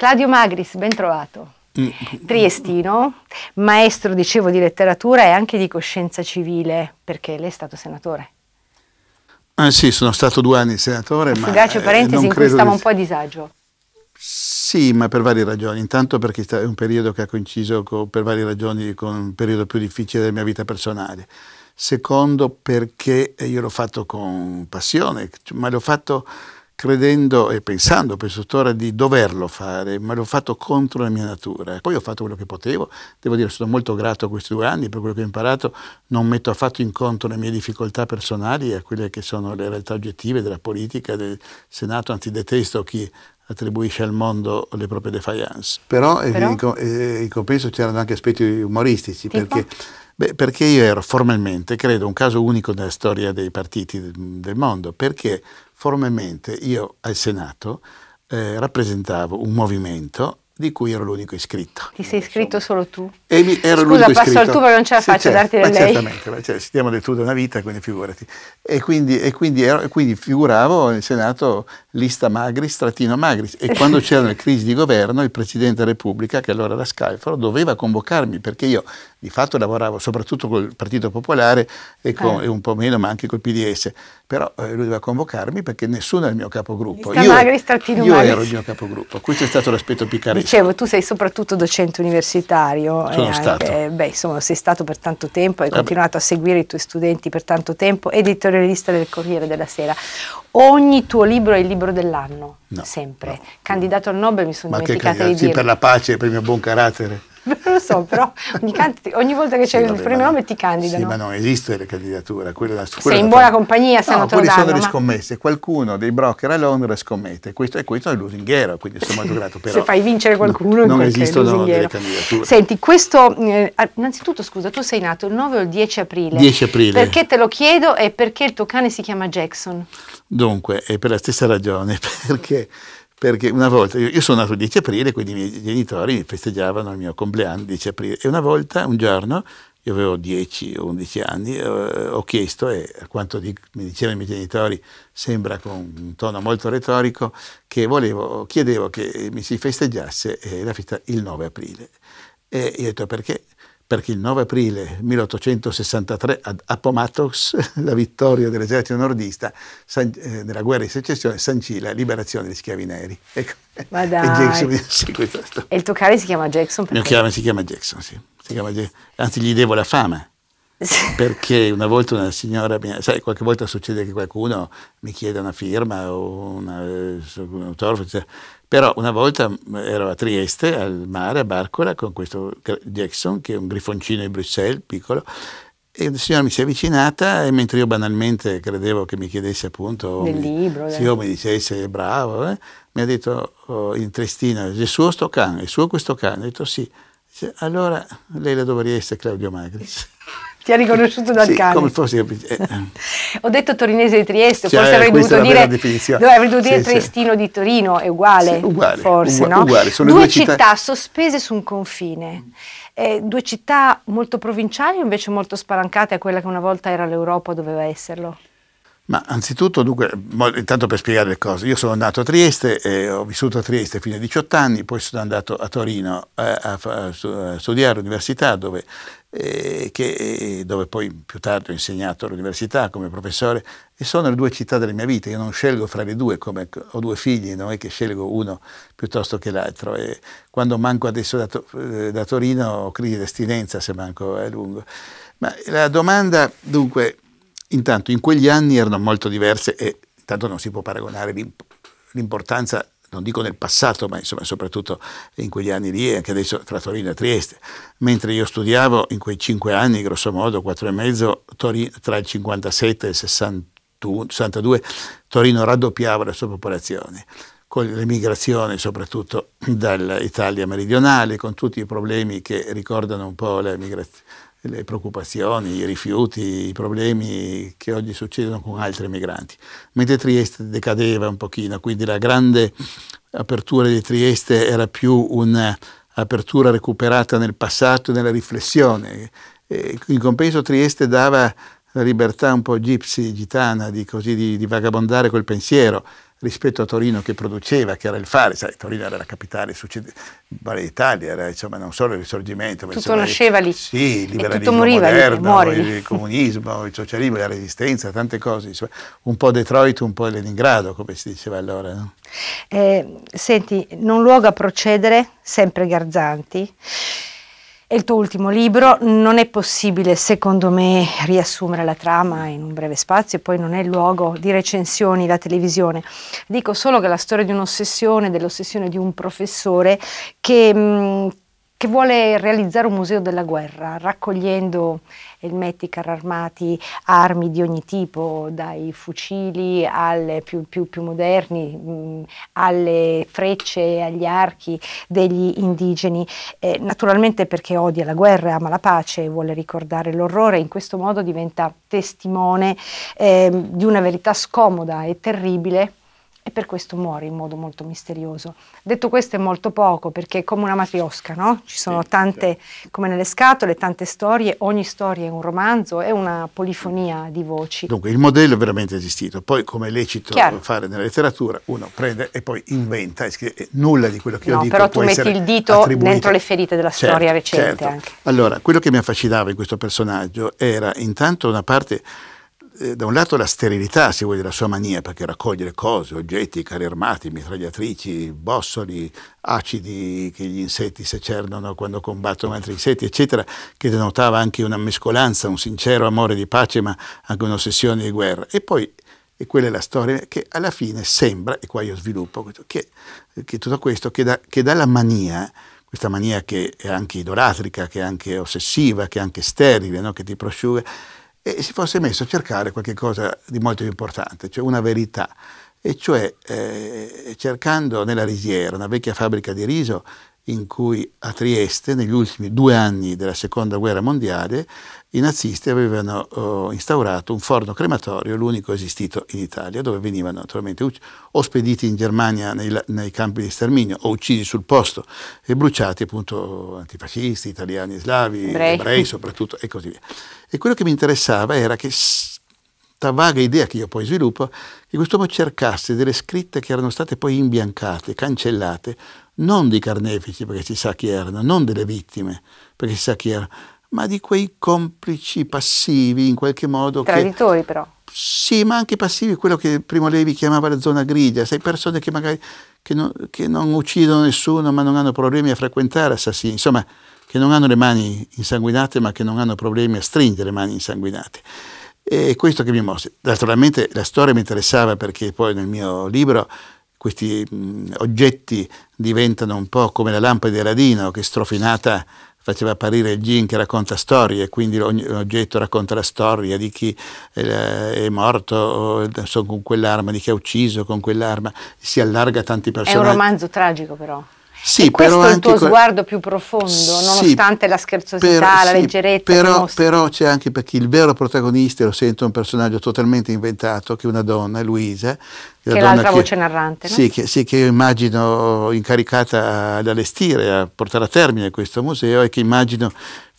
Claudio Magris, ben trovato. Mm. Triestino, maestro, dicevo, di letteratura e anche di coscienza civile, perché lei è stato senatore. Ah, sì, sono stato due anni senatore, Fugace ma... Fugace eh, parentesi in cui stava di... un po' a disagio. Sì, ma per varie ragioni. Intanto perché è un periodo che ha coinciso con, per varie ragioni con un periodo più difficile della mia vita personale. Secondo perché io l'ho fatto con passione, cioè, ma l'ho fatto credendo e pensando per tuttora di doverlo fare, ma l'ho fatto contro la mia natura. Poi ho fatto quello che potevo, devo dire sono molto grato a questi due anni per quello che ho imparato, non metto affatto in conto le mie difficoltà personali e a quelle che sono le realtà oggettive della politica, del Senato, anzi detesto chi attribuisce al mondo le proprie defiance. Però, eh, Però? Eh, in compenso c'erano anche aspetti umoristici, tipo? perché Beh, perché io ero formalmente, credo, un caso unico nella storia dei partiti del mondo, perché formalmente io al Senato eh, rappresentavo un movimento di cui ero l'unico iscritto. Ti sei iscritto solo tu? E mi, ero Scusa, passo iscritto. al tuo perché non ce la faccio a certo, darti del lei. Certamente, ma cioè, stiamo del tu da una vita, quindi figurati. E quindi, e quindi, ero, e quindi figuravo nel Senato lista Magris, trattino Magris. E quando c'era la crisi di governo, il Presidente della Repubblica, che allora era Scalfaro, doveva convocarmi perché io di fatto lavoravo soprattutto col Partito Popolare e, con, eh. e un po' meno, ma anche col PDS. Però eh, lui doveva convocarmi perché nessuno era il mio capogruppo. Lista io Magris, trattino io Magris. ero il mio capogruppo. Questo è stato l'aspetto picaresco. Dicevo, tu sei soprattutto docente universitario. Sono eh, stato. Eh, beh, insomma, sei stato per tanto tempo, hai eh continuato a seguire i tuoi studenti per tanto tempo, editorialista del Corriere della Sera ogni tuo libro è il libro dell'anno, no, sempre. No, Candidato al Nobel mi sono dimenticata di dire. Sì, per la pace per il mio buon carattere non lo so, però ogni, canti, ogni volta che c'è sì, il primo nome ti candidano. Sì, ma non esiste la candidatura. Quella, quella Sei in buona fa... compagnia, se no, non te sono le scommesse. Qualcuno dei broker a Londra scommette. Questo è questo è lusinghiero, quindi sono molto grato. Però se fai vincere qualcuno no, non esistono le candidature. Senti, questo, eh, ah, innanzitutto scusa, tu sei nato il 9 o il 10 aprile. 10 aprile. Perché te lo chiedo e perché il tuo cane si chiama Jackson? Dunque, è per la stessa ragione, perché perché una volta, io, sono nato il 10 aprile, quindi i miei genitori festeggiavano il mio compleanno il 10 aprile, e una volta, un giorno, io avevo 10 o 11 anni, eh, ho chiesto, e a quanto mi dicevano i miei genitori, sembra con un tono molto retorico, che volevo, chiedevo che mi si festeggiasse eh, la festa il 9 aprile. E io ho detto perché? perché il 9 aprile 1863 a Pomatox la vittoria dell'esercito nordista san, eh, nella guerra di secessione sancì la liberazione degli schiavi neri. Ecco. Ma dai. Jackson, sì, e il tuo cane si chiama Jackson? Perché? Il mio cane si chiama Jackson, sì. Si chiama Jackson. Anzi, gli devo la fama. Perché una volta una signora, sai, qualche volta succede che qualcuno mi chieda una firma o una, eh, un autografo, cioè, però una volta mm, ero a Trieste, al mare, a Barcola, con questo Jackson, che è un grifoncino di Bruxelles, piccolo, e la signora mi si è avvicinata e mentre io banalmente credevo che mi chiedesse appunto... Del libro. Sì, o mi dicesse bravo, eh, mi ha detto oh, in trestino, è suo sto cane, è suo questo cane? Ho detto sì. allora lei la dovreste Claudio Magris. Ti ha riconosciuto dal sì, cane. Come fosse, eh. eh. Ho detto torinese di Trieste, cioè, forse avrei dovuto dire, dove, avrei dovuto sì, dire sì. triestino di Torino, è uguale, uguale forse. Uguale, no? uguale. Sono due, due città... città sospese su un confine. Eh, due città molto provinciali, invece molto spalancate a quella che una volta era l'Europa, doveva esserlo. Ma anzitutto, dunque, intanto per spiegare le cose, io sono andato a Trieste, eh, ho vissuto a Trieste fino ai 18 anni, poi sono andato a Torino eh, a, a, a studiare all'università dove, eh, che, eh, dove poi più tardi ho insegnato all'università come professore e sono le due città della mia vita, io non scelgo fra le due, come ho due figli, non è che scelgo uno piuttosto che l'altro. E quando manco adesso da, to, eh, da Torino ho crisi di estinenza se manco a lungo. Ma la domanda, dunque Intanto in quegli anni erano molto diverse e intanto non si può paragonare l'importanza non dico nel passato, ma insomma soprattutto in quegli anni lì, e anche adesso tra Torino e Trieste. Mentre io studiavo in quei cinque anni, grosso modo, quattro e mezzo, Torino, tra il 57 e il 61, 62, Torino raddoppiava la sua popolazione, con l'emigrazione soprattutto dall'Italia meridionale, con tutti i problemi che ricordano un po' l'emigrazione le preoccupazioni, i rifiuti, i problemi che oggi succedono con altri migranti. Mentre Trieste decadeva un pochino, quindi la grande apertura di Trieste era più un'apertura recuperata nel passato, nella riflessione. E in compenso Trieste dava la libertà un po' gipsy, gitana, di, così, di, di vagabondare col pensiero rispetto a Torino che produceva, che era il fare, sai, Torino era la capitale vale d'Italia, era insomma, non solo il risorgimento, tutto ma tutto nasceva lì. Sì, il liberalismo moriva, moderno, lì, il comunismo, il socialismo, la resistenza, tante cose, insomma, un po' Detroit, un po' Leningrado, come si diceva allora. No? Eh, senti, non luogo a procedere, sempre Garzanti. È il tuo ultimo libro, non è possibile secondo me riassumere la trama in un breve spazio, e poi non è luogo di recensioni la televisione. Dico solo che è la storia di un'ossessione, dell'ossessione di un professore che... Mh, che vuole realizzare un museo della guerra, raccogliendo elmetti, carri armati, armi di ogni tipo, dai fucili alle più, più, più moderni, mh, mm, alle frecce, agli archi degli indigeni. Eh, naturalmente perché odia la guerra, ama la pace, vuole ricordare l'orrore, in questo modo diventa testimone eh, di una verità scomoda e terribile e per questo muore in modo molto misterioso. Detto questo è molto poco perché è come una matriosca, no? Ci sono sì, tante, certo. come nelle scatole, tante storie, ogni storia è un romanzo, è una polifonia di voci. Dunque il modello è veramente esistito, poi come è lecito Chiaro. fare nella letteratura, uno prende e poi inventa e scrive nulla di quello che no, io dico. Però tu metti il dito attribuito. dentro le ferite della certo, storia recente certo. Allora, quello che mi affascinava in questo personaggio era intanto una parte eh, da un lato la sterilità, se vuoi, della sua mania, perché raccogliere cose, oggetti, carri armati, mitragliatrici, bossoli, acidi che gli insetti secernano quando combattono altri insetti, eccetera, che denotava anche una mescolanza, un sincero amore di pace, ma anche un'ossessione di guerra. E poi e quella è la storia che alla fine sembra, e qua io sviluppo, che, che tutto questo, che, da, che, dalla mania, questa mania che è anche idolatrica, che è anche ossessiva, che è anche sterile, no? che ti prosciuga, e si fosse messo a cercare qualcosa di molto importante, cioè una verità, e cioè eh, cercando nella Risiera, una vecchia fabbrica di riso in cui a Trieste, negli ultimi due anni della seconda guerra mondiale, i nazisti avevano oh, instaurato un forno crematorio, l'unico esistito in Italia, dove venivano naturalmente o spediti in Germania nei, nei campi di sterminio o uccisi sul posto e bruciati appunto antifascisti, italiani, slavi, ebrei. ebrei soprattutto e così via. E quello che mi interessava era che questa vaga idea che io poi sviluppo, che quest'uomo cercasse delle scritte che erano state poi imbiancate, cancellate, non di carnefici perché si sa chi erano, non delle vittime perché si sa chi erano, ma di quei complici passivi in qualche modo. Traditori che, però. Sì, ma anche passivi, quello che Primo Levi chiamava la zona grigia, sei persone che magari che non, che non uccidono nessuno ma non hanno problemi a frequentare assassini, insomma che non hanno le mani insanguinate ma che non hanno problemi a stringere le mani insanguinate. E questo che mi mostra. Naturalmente la storia mi interessava perché poi nel mio libro questi mh, oggetti diventano un po' come la lampada di Radino che strofinata faceva apparire il gin che racconta storie, quindi ogni oggetto racconta la storia di chi eh, è morto con quell'arma, di chi ha ucciso con quell'arma, si allarga a tanti personaggi. È un romanzo tragico però. Sì, e questo è il tuo sguardo più profondo, nonostante sì, la scherzosità, per, la leggerezza. Però, però c'è anche perché il vero protagonista, lo sento, è un personaggio totalmente inventato, che è una donna, Luisa, che è l'altra che, voce narrante. No? Sì, che, sì, che immagino incaricata ad allestire, a portare a termine questo museo e che immagino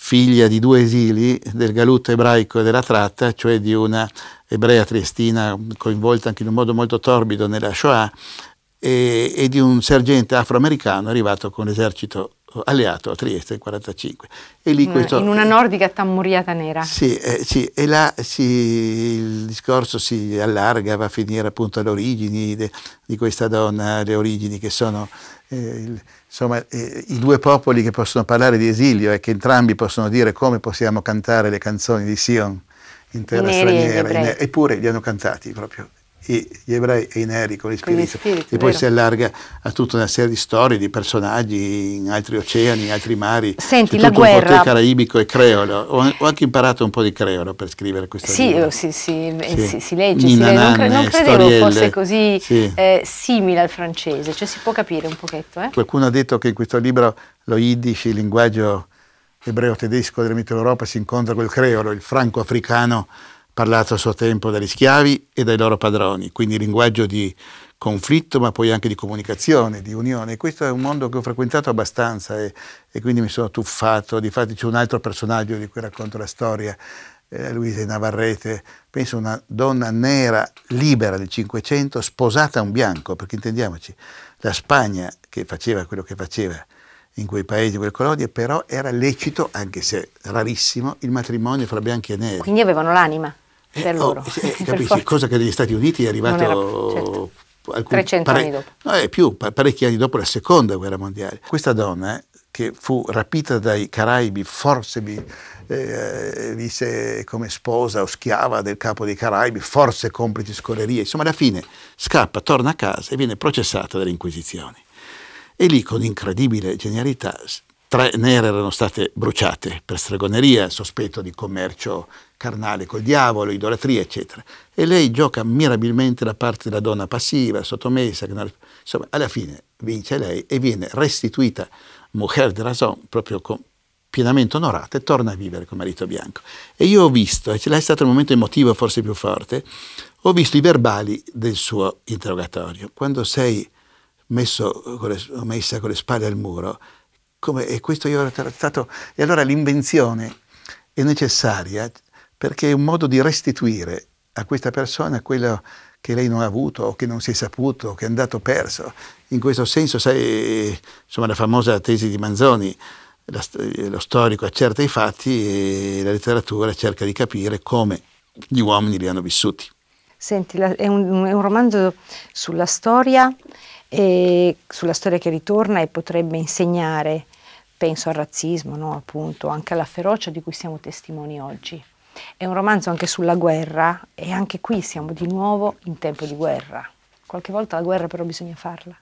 figlia di due esili del galutto ebraico e della tratta, cioè di una ebrea triestina coinvolta anche in un modo molto torbido nella Shoah e, e di un sergente afroamericano arrivato con l'esercito alleato a Trieste nel 1945. E mm, in una nordica tammuriata nera. Sì, eh, sì e là si, il discorso si allarga, va a finire appunto alle origini de, di questa donna, le origini che sono eh, insomma, eh, i due popoli che possono parlare di esilio e che entrambi possono dire come possiamo cantare le canzoni di Sion in terra Neri straniera, eppure li hanno cantati proprio gli ebrei e i neri con gli spiriti, con gli spiriti e poi vero. si allarga a tutta una serie di storie, di personaggi in altri oceani, in altri mari. Senti, la guerra... Un po' caraibico e creolo. Ho, ho, anche imparato un po' di creolo per scrivere questa sì, libro. Sì, sì, sì. Si, si legge, si legge. Non, cre- non eh, credevo storielle. fosse così sì. eh, simile al francese, cioè si può capire un pochetto. Eh? Qualcuno ha detto che in questo libro lo yiddish, il linguaggio ebreo-tedesco della mitologia Europa, si incontra col creolo, il franco-africano parlato a suo tempo dagli schiavi e dai loro padroni, quindi linguaggio di conflitto ma poi anche di comunicazione, di unione. questo è un mondo che ho frequentato abbastanza e, e quindi mi sono tuffato. Difatti c'è un altro personaggio di cui racconto la storia, eh, Luisa Navarrete, penso una donna nera libera del Cinquecento sposata a un bianco, perché intendiamoci, la Spagna che faceva quello che faceva in quei paesi, in quelle colonie, però era lecito, anche se rarissimo, il matrimonio fra bianchi e neri. Quindi avevano l'anima per oh, loro. Oh, eh, capisci, cosa che negli Stati Uniti è arrivato era, certo. alcuni, 300 pare, anni dopo. No, è più, parecchi anni dopo la seconda guerra mondiale. Questa donna eh, che fu rapita dai Caraibi, forse mi, eh, come sposa o schiava del capo dei Caraibi, forse complice scorerie, insomma alla fine scappa, torna a casa e viene processata dalle Inquisizioni. E lì con incredibile genialità tre nere erano state bruciate per stregoneria, sospetto di commercio carnale col diavolo, idolatria, eccetera. E lei gioca mirabilmente la parte della donna passiva, sottomessa, insomma, alla fine vince lei e viene restituita Mujer de Razon, proprio con, pienamente onorata, e torna a vivere con marito bianco. E io ho visto, e ce l'ha stato il momento emotivo forse più forte, ho visto i verbali del suo interrogatorio. Quando sei messo con le, messa con le spalle al muro, come, e questo io ho trattato. E allora l'invenzione è necessaria perché è un modo di restituire a questa persona quello che lei non ha avuto o che non si è saputo, che è andato perso. In questo senso, sai, insomma, la famosa tesi di Manzoni, la, lo storico accerta i fatti e la letteratura cerca di capire come gli uomini li hanno vissuti. Senti, è un, è un romanzo sulla storia e sulla storia che ritorna e potrebbe insegnare, penso al razzismo, no? appunto, anche alla ferocia di cui siamo testimoni oggi. È un romanzo anche sulla guerra e anche qui siamo di nuovo in tempo di guerra. Qualche volta la guerra però bisogna farla.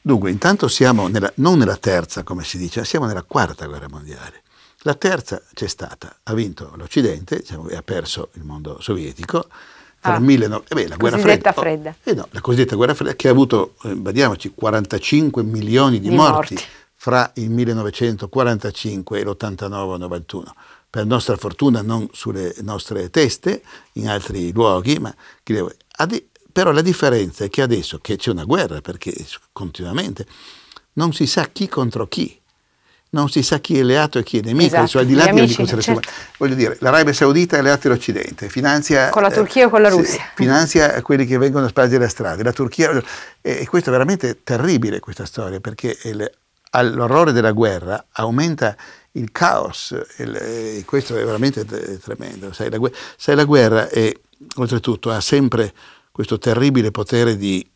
Dunque, intanto siamo nella, non nella terza, come si dice, ma siamo nella quarta guerra mondiale. La terza c'è stata, ha vinto l'Occidente, diciamo, ha perso il mondo sovietico, tra ah, 19... eh beh, la guerra fredda. fredda. Oh, eh no, la cosiddetta guerra fredda che ha avuto, eh, badiamoci, 45 milioni di, di morti, morti, fra il 1945 e l'89-91. Per nostra fortuna non sulle nostre teste, in altri luoghi, ma però la differenza è che adesso che c'è una guerra, perché continuamente non si sa chi contro chi non si sa chi è alleato e chi è nemico, esatto. cioè, al di là di ogni considerazione. Certo. Voglio dire, l'Arabia Saudita è alleata all'Occidente, finanzia... Con la eh, Turchia eh, o con la Russia. Finanzia quelli che vengono a spargere la strada. La Turchia... E, eh, e questo è veramente terribile, questa storia, perché il, l'orrore della guerra aumenta il caos, il, eh, questo è veramente tremendo. Sai la, sai, la, guerra è, oltretutto, ha sempre questo terribile potere di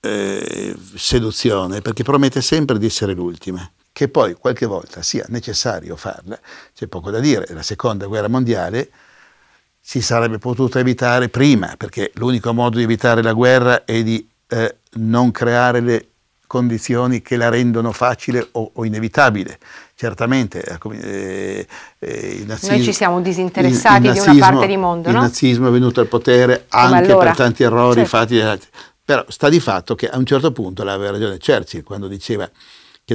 eh, seduzione, perché promette sempre di essere l'ultima che poi qualche volta sia necessario farla, c'è poco da dire, la seconda guerra mondiale si sarebbe potuta evitare prima, perché l'unico modo di evitare la guerra è di eh, non creare le condizioni che la rendono facile o, o inevitabile. Certamente eh, eh, eh nazismo, noi ci siamo disinteressati il, il nazismo, di una parte di mondo. Il no? nazismo è venuto al potere eh, anche allora, per tanti errori certo. fatti. Però sta di fatto che a un certo punto l'aveva ragione Churchill quando diceva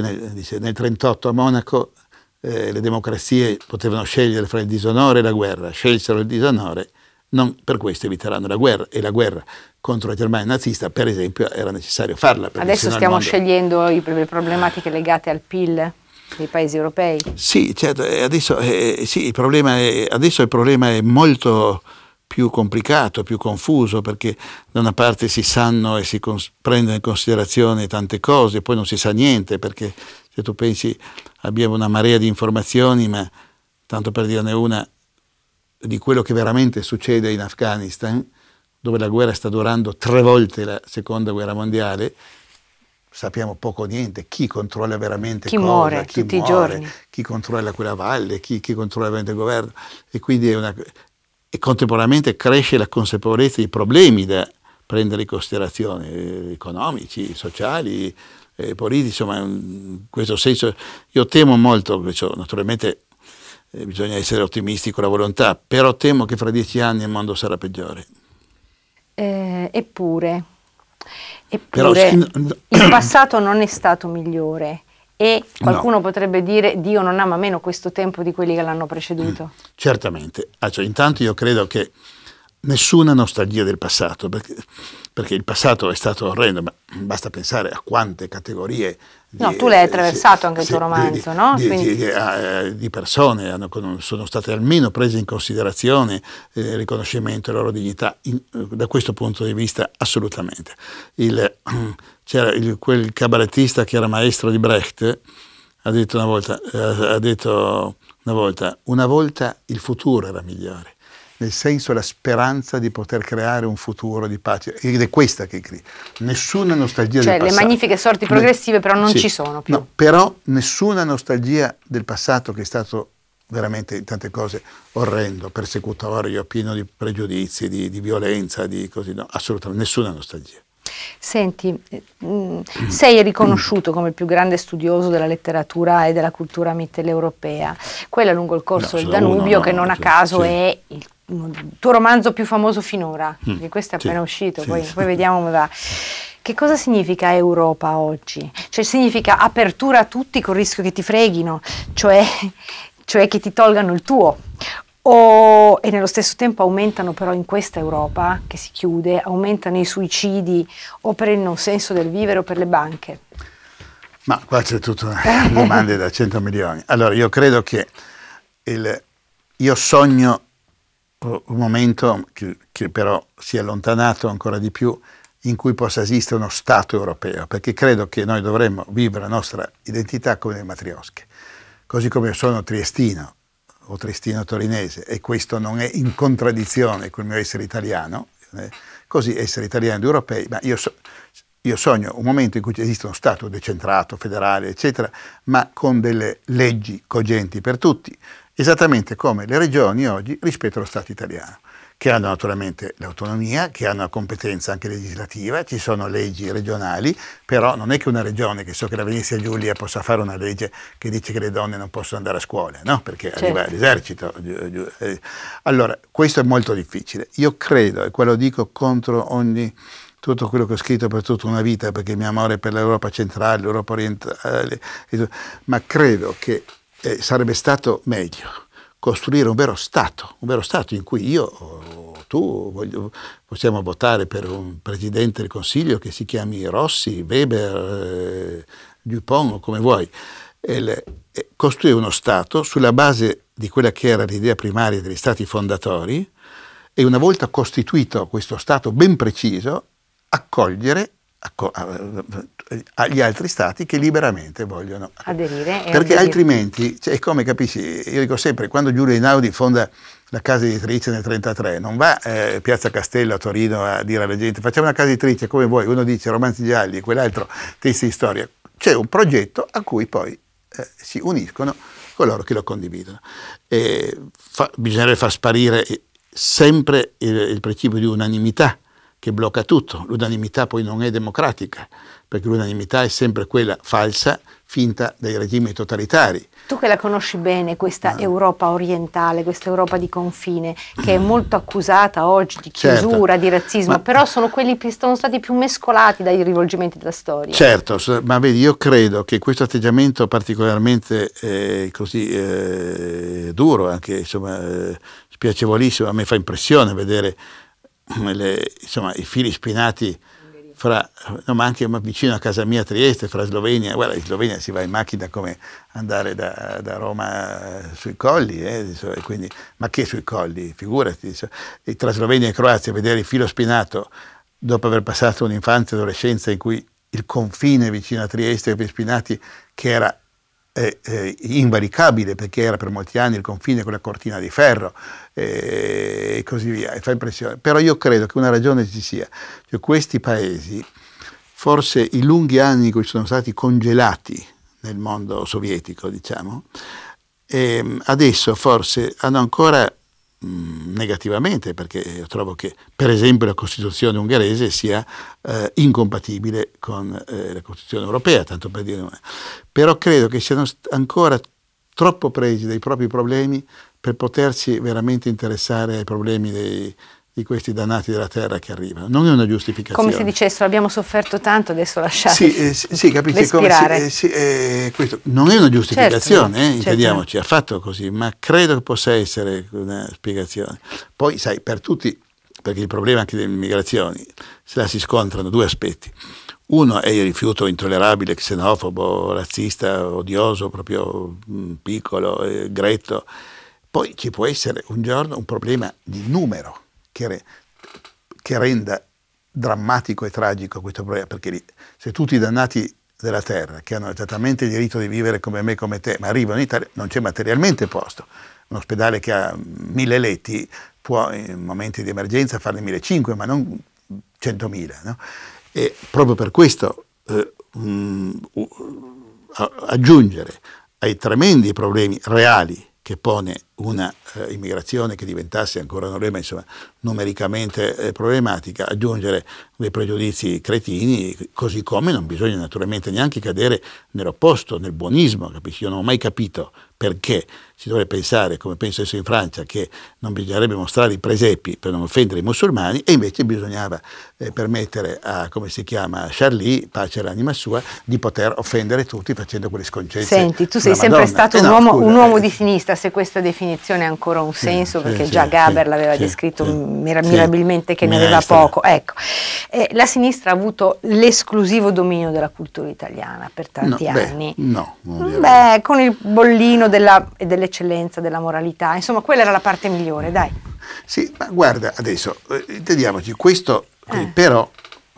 che nel, 1938 a Monaco eh, le democrazie potevano scegliere fra il disonore e la guerra, scelsero il disonore, non per questo eviteranno la guerra e la guerra contro la Germania nazista, per esempio, era necessario farla. Adesso stiamo mondo... scegliendo le problematiche legate al PIL dei paesi europei? Sì, certo, adesso, eh, sì, il, problema è, adesso il problema è molto più complicato, più confuso, perché da una parte si sanno e si prendono in considerazione tante cose, poi non si sa niente, perché se tu pensi abbiamo una marea di informazioni, ma tanto per dirne una, di quello che veramente succede in Afghanistan, dove la guerra sta durando tre volte la seconda guerra mondiale, sappiamo poco o niente, chi controlla veramente chi cosa, muore chi tutti muore, i giorni. chi controlla quella valle, chi, chi controlla veramente il governo. E quindi è una, e contemporaneamente cresce la consapevolezza dei problemi da prendere in considerazione, eh, economici, sociali, eh, politici, insomma in questo senso io temo molto, cioè, naturalmente eh, bisogna essere ottimisti con la volontà, però temo che fra dieci anni il mondo sarà peggiore. Eh, eppure, eppure però, il passato non è stato migliore e qualcuno no. potrebbe dire Dio non ama meno questo tempo di quelli che l'hanno preceduto. Mm, certamente. Ah, cioè, intanto io credo che nessuna nostalgia del passato, perché, perché, il passato è stato orrendo, ma basta pensare a quante categorie No, di, tu l'hai attraversato se, anche il tuo romanzo, di, no? Di, Quindi... a, ah, eh, di persone hanno, sono state almeno prese in considerazione eh, il riconoscimento della loro dignità, in, eh, da questo punto di vista assolutamente. Il, c'era il, quel cabarettista che era maestro di Brecht, ha detto una volta, ha detto una volta, una volta il futuro era migliore nel senso la speranza di poter creare un futuro di pace. Ed è questa che crede. Nessuna nostalgia cioè, del passato. Cioè le magnifiche sorti progressive però non sì, ci sono più. No, però nessuna nostalgia del passato che è stato veramente in tante cose orrendo, persecutorio, pieno di pregiudizi, di, di violenza, di così, no, assolutamente nessuna nostalgia. Senti, eh, mm, mm. sei mm. riconosciuto come il più grande studioso della letteratura e della cultura mitteleuropea, quella lungo il corso no, del Danubio uno, no, che non a caso sì. è il il tuo romanzo più famoso finora, mm. di questo è appena sì, uscito, sì, poi, sì. poi, vediamo come va. Che cosa significa Europa oggi? Cioè significa apertura a tutti con il rischio che ti freghino, cioè, cioè che ti tolgano il tuo. O, e nello stesso tempo aumentano però in questa Europa che si chiude, aumentano i suicidi o per il non senso del vivere o per le banche. Ma qua c'è tutta una domanda da 100 milioni. Allora io credo che il, io sogno un momento che, che però si è allontanato ancora di più in cui possa esistere uno Stato europeo, perché credo che noi dovremmo vivere la nostra identità come le matriosche, così come sono triestino o triestino torinese e questo non è in contraddizione col mio essere italiano, eh, così essere italiano ed europei, ma io, so, io sogno un momento in cui esiste uno Stato decentrato, federale, eccetera, ma con delle leggi cogenti per tutti, esattamente come le regioni oggi rispetto allo Stato italiano che hanno naturalmente l'autonomia, che hanno la competenza anche legislativa, ci sono leggi regionali, però non è che una regione, che so che la Venezia Giulia possa fare una legge che dice che le donne non possono andare a scuola, no? perché certo. arriva l'esercito. Eh. Allora, questo è molto difficile. Io credo, e quello dico contro ogni tutto quello che ho scritto per tutta una vita, perché il mio amore per l'Europa centrale, l'Europa orientale, ma credo che eh, sarebbe stato meglio costruire un vero Stato, un vero Stato in cui io o tu voglio, possiamo votare per un Presidente del Consiglio che si chiami Rossi, Weber, eh, Dupont o come vuoi. E le, e costruire uno Stato sulla base di quella che era l'idea primaria degli Stati fondatori e una volta costituito questo Stato ben preciso, accogliere agli altri stati che liberamente vogliono aderire. Perché aderire. altrimenti, cioè, come capisci, io dico sempre, quando Giulio Einaudi fonda la casa editrice nel 1933, non va eh, Piazza Castello a Torino a dire alla gente facciamo una casa editrice come vuoi, uno dice romanzi gialli, quell'altro testi di storia, c'è un progetto a cui poi eh, si uniscono coloro che lo condividono. Fa, bisognerebbe far sparire sempre il, il principio di unanimità che blocca tutto. L'unanimità poi non è democratica, perché l'unanimità è sempre quella falsa, finta dai regimi totalitari. Tu che la conosci bene, questa ah. Europa orientale, questa Europa di confine, che è mm. molto accusata oggi di certo. chiusura, certo. di razzismo, ma, però sono quelli che sono stati più mescolati dai rivolgimenti della storia. Certo, ma vedi, io credo che questo atteggiamento particolarmente eh, così eh, duro, anche insomma, eh, spiacevolissimo, a me fa impressione vedere le, insomma, i fili spinati fra, no, ma anche vicino a casa mia Trieste, fra Slovenia, guarda in Slovenia si va in macchina come andare da, da Roma eh, sui colli, eh, quindi, ma che sui colli, figurati, e tra Slovenia e Croazia vedere il filo spinato dopo aver passato un'infanzia e adolescenza in cui il confine vicino a Trieste e Spinati, che era eh, eh, invaricabile perché era per molti anni il confine con la cortina di ferro eh, e così via, e fa impressione. Però io credo che una ragione ci sia, cioè questi paesi, forse i lunghi anni in cui sono stati congelati nel mondo sovietico, diciamo, ehm, adesso forse hanno ancora Mm, negativamente perché io trovo che per esempio la Costituzione ungherese sia eh, incompatibile con eh, la Costituzione europea, tanto per dire. Però credo che siano ancora troppo presi dai propri problemi per potersi veramente interessare ai problemi dei, di questi dannati della terra che arrivano. Non è una giustificazione. Come se dicessero abbiamo sofferto tanto, adesso lasciate. Sì, eh, sì capite come si, eh, sì, eh, questo non è una giustificazione, certo, eh, certo. intendiamoci, certo. affatto così, ma credo che possa essere una spiegazione. Poi, sai, per tutti, perché il problema anche delle migrazioni, se la si scontrano due aspetti. Uno è il rifiuto intollerabile, xenofobo, razzista, odioso, proprio mm, piccolo, eh, gretto. Poi ci può essere un giorno un problema di numero che, re, che renda drammatico e tragico questo problema, perché se tutti i dannati della terra, che hanno esattamente il diritto di vivere come me, come te, ma arrivano in Italia, non c'è materialmente posto. Un ospedale che ha mille letti può in momenti di emergenza farne 1.500, ma non 100.000. No? E proprio per questo eh, mh, mm, aggiungere ai tremendi problemi reali che pone una eh, immigrazione che diventasse ancora un problema insomma, numericamente eh, problematica, aggiungere dei pregiudizi cretini, così come non bisogna naturalmente neanche cadere nell'opposto, nel buonismo, capisci? Io non ho mai capito perché si dovrebbe pensare, come penso adesso in Francia, che non bisognerebbe mostrare i presepi per non offendere i musulmani e invece bisognava eh, permettere a, come si chiama, Charlie, pace all'anima sua, di poter offendere tutti facendo quelle sconcenze. Senti, tu sei sempre Madonna. stato eh un, eh no, uomo, scusa, un uomo eh. di sinistra, se questa definizione definizione ha ancora un mm, senso, sì, perché sì, già sì, Gaber l'aveva descritto mirabilmente che ne aveva poco. Ecco. Eh, la sinistra ha avuto l'esclusivo dominio della cultura italiana per tanti no, anni. Beh, no, beh, con il bollino della, e dell'eccellenza, della moralità, insomma, quella era la parte migliore, dai. Sì, ma guarda, adesso, eh, intendiamoci, questo eh. però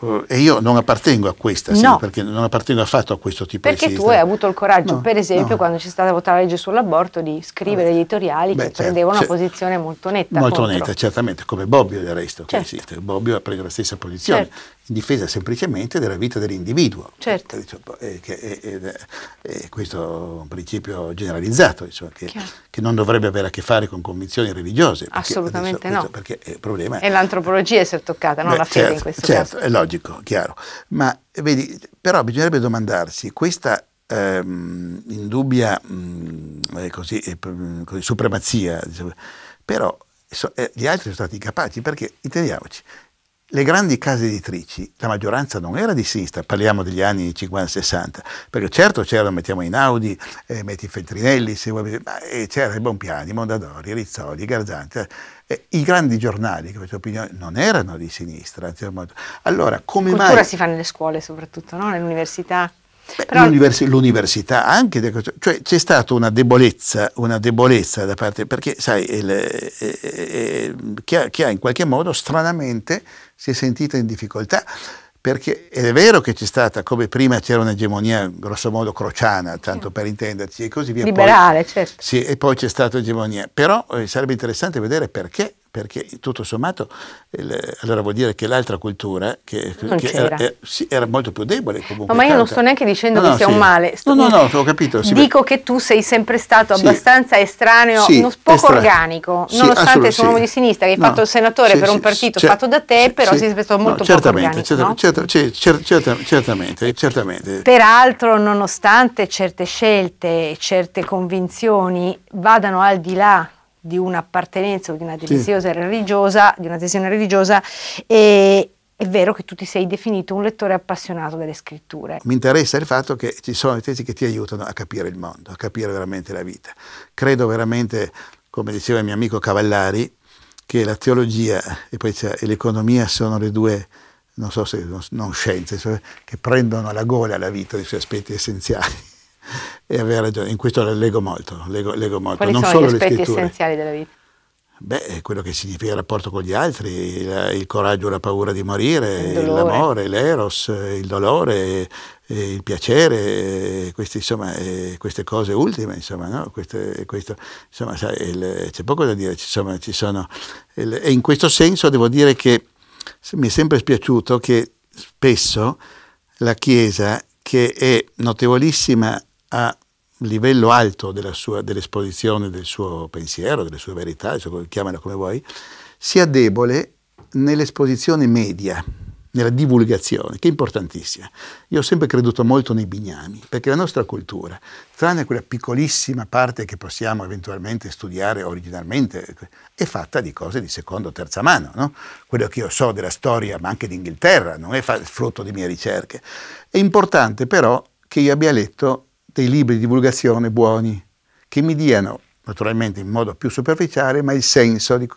eh, e io non appartengo a questa, no. perché non appartengo affatto a questo tipo perché di Perché tu hai avuto il coraggio, no, per esempio, no. quando c'è stata votata la legge sull'aborto, di scrivere editoriali Beh, che certo, prendevano una cioè, posizione molto netta. Molto contro. netta, certamente, come Bobbio del resto, certo. che esiste. Bobbio ha preso la stessa posizione, certo difesa semplicemente della vita dell'individuo. Certo. E, e, e, questo è un principio generalizzato, insomma, che, che, non dovrebbe avere a che fare con convinzioni religiose. Assolutamente adesso, no. Perché il problema è... E l'antropologia è toccata, non beh, la fede certo, in questo certo, caso. Certo, è logico, chiaro. Ma eh, vedi, però bisognerebbe domandarsi, questa ehm, indubbia mh, mm, eh, così, eh, mm, così, supremazia, però so, eh, gli altri sono stati incapaci, perché intendiamoci, le grandi case editrici, la maggioranza non era di sinistra, parliamo degli anni 50-60, perché certo c'erano, mettiamo Inaudi, eh, metti Feltrinelli, se vuoi, ma, eh, c'era Bonpiani, Mondadori, Rizzoli, Garzanti, eh, eh, i grandi giornali che opinione, non erano di sinistra. Allora, come Cultura mai... si fa nelle scuole soprattutto, no? nell'università. Però... l'univers- l'università anche, cioè c'è stata una debolezza, una debolezza da parte, perché sai, il, eh, eh, eh che, ha, che ha in qualche modo stranamente si è sentita in difficoltà perché è vero che c'è stata, come prima c'era un'egemonia grossomodo crociana, tanto per intenderci, e così via. Liberale, poi, certo. Sì, e poi c'è stata egemonia. Però eh, sarebbe interessante vedere perché perché tutto sommato il, allora vuol dire che l'altra cultura che, che era, era, eh, sì, era, molto più debole comunque. No, ma io non sto neanche dicendo no, che sia sì. un male. Sto, no, no, no, ho capito. Sì, dico che tu sei sempre stato abbastanza estraneo, poco estraneo. organico, nonostante sono uomo di sinistra che hai fatto il senatore per un partito cioè, fatto da te, però si è stato molto certamente, poco certamente, certamente, certamente, certamente. Peraltro, nonostante certe scelte, certe convinzioni vadano al di là di un'appartenenza o di una desiderosa sì. religiosa, di una religiosa e, è vero che tu ti sei definito un lettore appassionato delle scritture. Mi interessa il fatto che ci sono le tesi che ti aiutano a capire il mondo, a capire veramente la vita. Credo veramente, come diceva il mio amico Cavallari, che la teologia e poi l'economia sono le due, non so se non scienze, cioè, che prendono alla gola la vita dei suoi aspetti essenziali e aveva ragione. In questo leggo molto, leggo, leggo molto. Quali non sono solo gli aspetti essenziali della vita? Beh, quello che significa il rapporto con gli altri, il, il coraggio e la paura di morire, l'amore, l'eros, il dolore, il piacere, queste, insomma, queste cose ultime, insomma, no? queste, questo, insomma sai, c'è poco da dire, insomma, ci sono, il, e in questo senso devo dire che mi è sempre spiaciuto che spesso la Chiesa, che è notevolissima a livello alto sua, dell'esposizione del suo pensiero, delle sue verità, suo, chiamalo come vuoi, sia debole nell'esposizione media, nella divulgazione, che è importantissima. Io ho sempre creduto molto nei bignami, perché la nostra cultura, tranne quella piccolissima parte che possiamo eventualmente studiare originalmente, è fatta di cose di seconda o terza mano. No? Quello che io so della storia, ma anche d'Inghilterra, non è frutto di mie ricerche. È importante però che io abbia letto dei libri di divulgazione buoni, che mi diano, naturalmente in modo più superficiale, ma il senso di,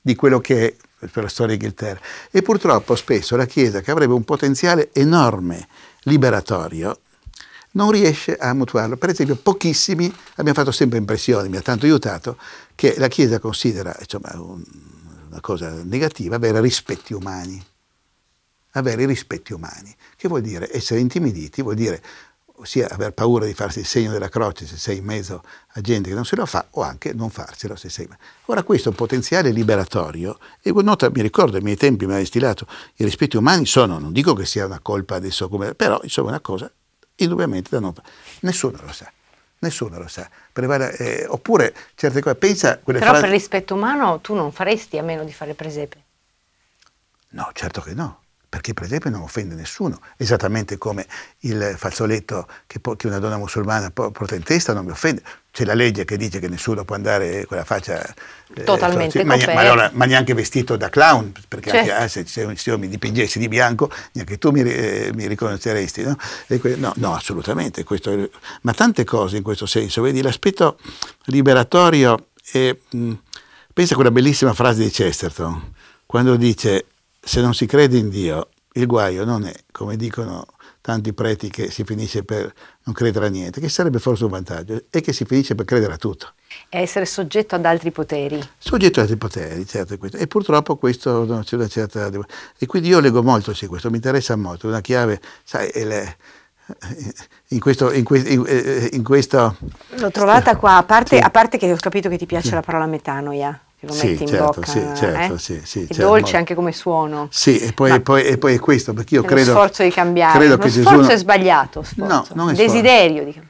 di quello che è per la storia d'Inghilterra. E purtroppo spesso la Chiesa, che avrebbe un potenziale enorme liberatorio, non riesce a mutuarlo. Per esempio, pochissimi, abbiamo fatto sempre impressione, mi ha tanto aiutato, che la Chiesa considera, insomma, un, una cosa negativa, avere rispetti umani. Avere rispetti umani. Che vuol dire essere intimiditi, vuol dire sia aver paura di farsi il segno della croce se sei in mezzo a gente che non se lo fa, o anche non farselo se sei. Ora questo è un potenziale liberatorio, e nota, mi ricordo, ai miei tempi mi ha stilato: i rispetti umani sono, non dico che sia una colpa adesso, come, però insomma una cosa indubbiamente da non fare. Nessuno lo sa. Nessuno lo sa. Prevale, eh, oppure certe cose, pensa... Però frasi... per rispetto umano tu non faresti a meno di fare presepe. No, certo che no perché per esempio non offende nessuno, esattamente come il fazzoletto che, che, una donna musulmana porta in testa non mi offende. C'è la legge che dice che nessuno può andare con la faccia eh, totalmente eh, ma, ma, allora, ma, neanche vestito da clown, perché certo. anche, ah, se, se, io mi dipingessi di bianco neanche tu mi, eh, mi riconosceresti. No? no, no, assolutamente, questo, ma tante cose in questo senso. Vedi, l'aspetto liberatorio è, mh, pensa a quella bellissima frase di Chesterton, quando dice se non si crede in Dio, il guaio non è, come dicono tanti preti, che si finisce per non credere a niente, che sarebbe forse un vantaggio, è che si finisce per credere a tutto. E essere soggetto ad altri poteri. Soggetto ad altri poteri, certo. E purtroppo questo no, c'è una certa... E quindi io leggo molto sì, questo, mi interessa molto, una chiave, sai, le... in, questo, in, questo, eh, in questo... L'ho trovata qua, a parte, a parte che ho capito che ti piace sì. la parola metanoia che lo sì, metti certo, in bocca. Sì, certo, eh? sì, sì, è certo, dolce ma... anche come suono. Sì, e poi, e poi, e poi è questo, perché io credo... Lo sforzo di cambiare, credo lo che sforzo Gesù... è sbagliato, sforzo. No, non è desiderio di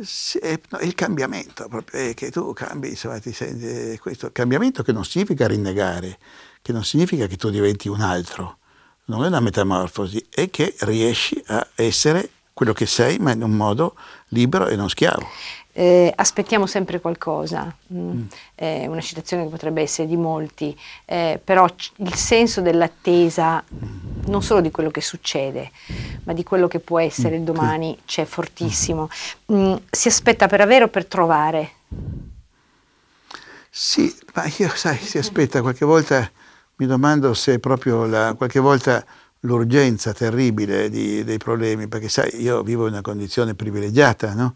Sì, è, no, il cambiamento, proprio, è che tu cambi, insomma, ti senti eh, questo cambiamento che non significa rinnegare, che non significa che tu diventi un altro, non è una metamorfosi, è che riesci a essere quello che sei, ma in un modo libero e non schiavo eh, aspettiamo sempre qualcosa, mm. Eh, una citazione che potrebbe essere di molti, eh, però il senso dell'attesa mm. non solo di quello che succede, ma di quello che può essere il mm, domani c'è fortissimo. Mm, si aspetta per avere o per trovare? Sì, ma io sai, si aspetta qualche volta, mi domando se proprio la, qualche volta l'urgenza terribile di, dei problemi, perché sai, io vivo in una condizione privilegiata, no?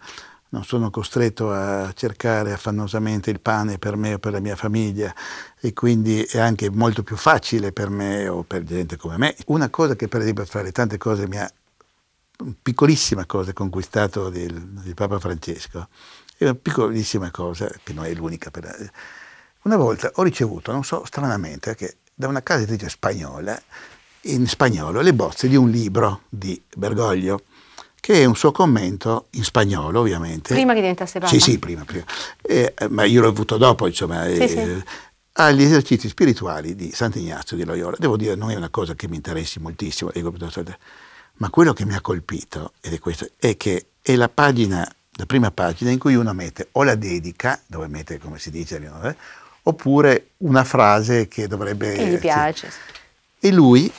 non sono costretto a cercare affannosamente il pane per me o per la mia famiglia e quindi è anche molto più facile per me o per gente come me. Una cosa che per esempio fra le tante cose mi ha piccolissima cosa conquistato di Papa Francesco, è una piccolissima cosa, che non è l'unica. Per... Eh, una volta ho ricevuto, non so, stranamente, che da una casa editrice spagnola, in spagnolo, le bozze di un libro di Bergoglio che è un suo commento in spagnolo ovviamente. Prima che diventasse Papa? Sì, sì, prima, prima. Eh, ma io l'ho avuto dopo, insomma. Sì, eh, sì. agli esercizi spirituali di Sant'Ignazio di Loyola. Devo dire, non è una cosa che mi interessi moltissimo, ma quello che mi ha colpito, ed è questo, è che è la pagina, la prima pagina in cui uno mette o la dedica, dove mette, come si dice, eh, oppure una frase che dovrebbe... Che gli piace. Sì. E lui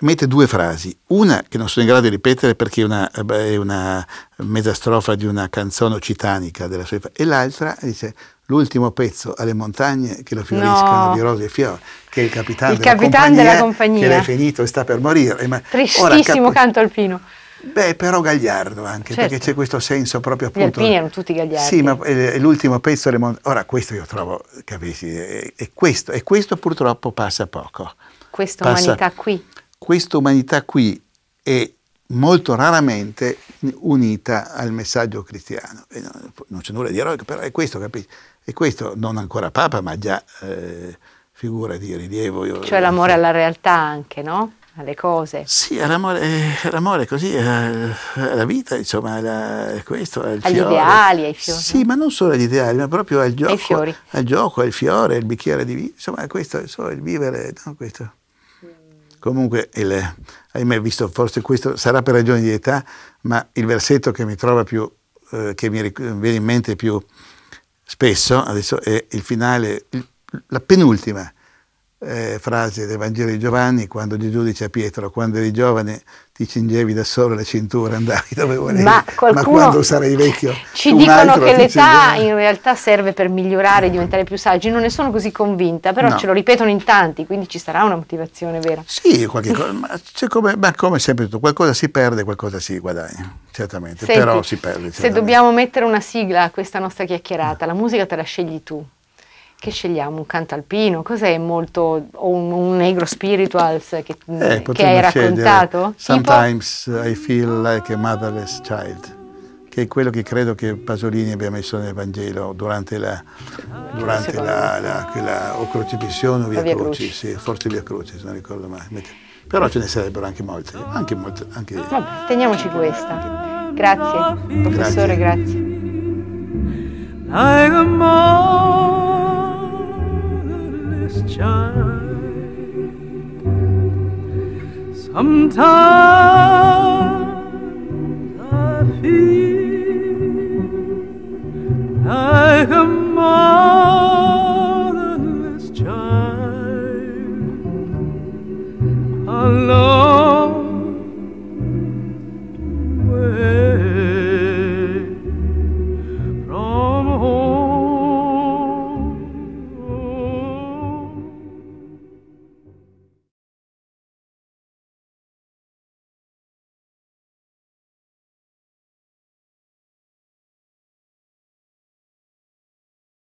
mette due frasi, una che non sono in grado di ripetere perché è una, è una mezza strofa di una canzone occitanica della sua e l'altra dice l'ultimo pezzo alle montagne che lo fioriscono no. di rose e fiori, che è il capitano, il della, capitan compagnia, della compagnia che l'è finito e sta per morire. Ma Tristissimo ora, cap- canto alpino. Beh, però gagliardo anche, certo. perché c'è questo senso proprio appunto... Gli alpini erano tutti gagliardi. Sì, ma eh, è l'ultimo pezzo alle montagne... Ora, questo io trovo, capisci, è, è questo, e questo purtroppo passa poco. Questa passa, umanità qui questa umanità qui è molto raramente unita al messaggio cristiano. Non, non c'è nulla di eroico, però è questo, capisci? E questo non ancora Papa, ma già eh, figura di rilievo. Io, cioè l'amore eh, alla realtà anche, no? Alle cose. Sì, l'amore, eh, l'amore così, eh, alla vita, insomma, la, questo, al agli fiore. ideali, ai fiori. Sì, ma non solo agli ideali, ma proprio al gioco, al, gioco al fiore, al bicchiere di vino, insomma, questo, insomma, il vivere, no? questo. Comunque, il, ahimè, visto forse questo, sarà per ragioni di età, ma il versetto che mi trova più, eh, che mi viene in mente più spesso, adesso è il finale, il, la penultima eh, frase del Vangelo di Giovanni, quando Gesù dice a Pietro, quando eri giovane ti cingevi da solo le cinture, andavi dove volevi, ma, ma quando sarai vecchio... Ci dicono che l'età cingevi. in realtà serve per migliorare, diventare più saggi, non ne sono così convinta, però no. ce lo ripetono in tanti, quindi ci sarà una motivazione vera. Sì, cosa, ma, cioè come, ma, come, sempre tutto, qualcosa si perde, qualcosa si guadagna, certamente, Senti, però si perde. Certamente. Se dobbiamo mettere una sigla a questa nostra chiacchierata, la musica te la scegli tu che scegliamo? Un canto alpino? Cos'è molto. o un, un negro spirituals che, eh, che hai raccontato? Scegliere. Sometimes tipo? I feel like a motherless child, che è quello che credo che Pasolini abbia messo nel Vangelo durante la. durante la, la, quella, o crocifissione o via, via Croci, Sì, forse via Croce, se non ricordo mai. Però ce ne sarebbero anche molte. Anche molte anche... Vabbè, teniamoci questa. Grazie, professore, grazie. grazie. child. Sometimes I feel like a mother.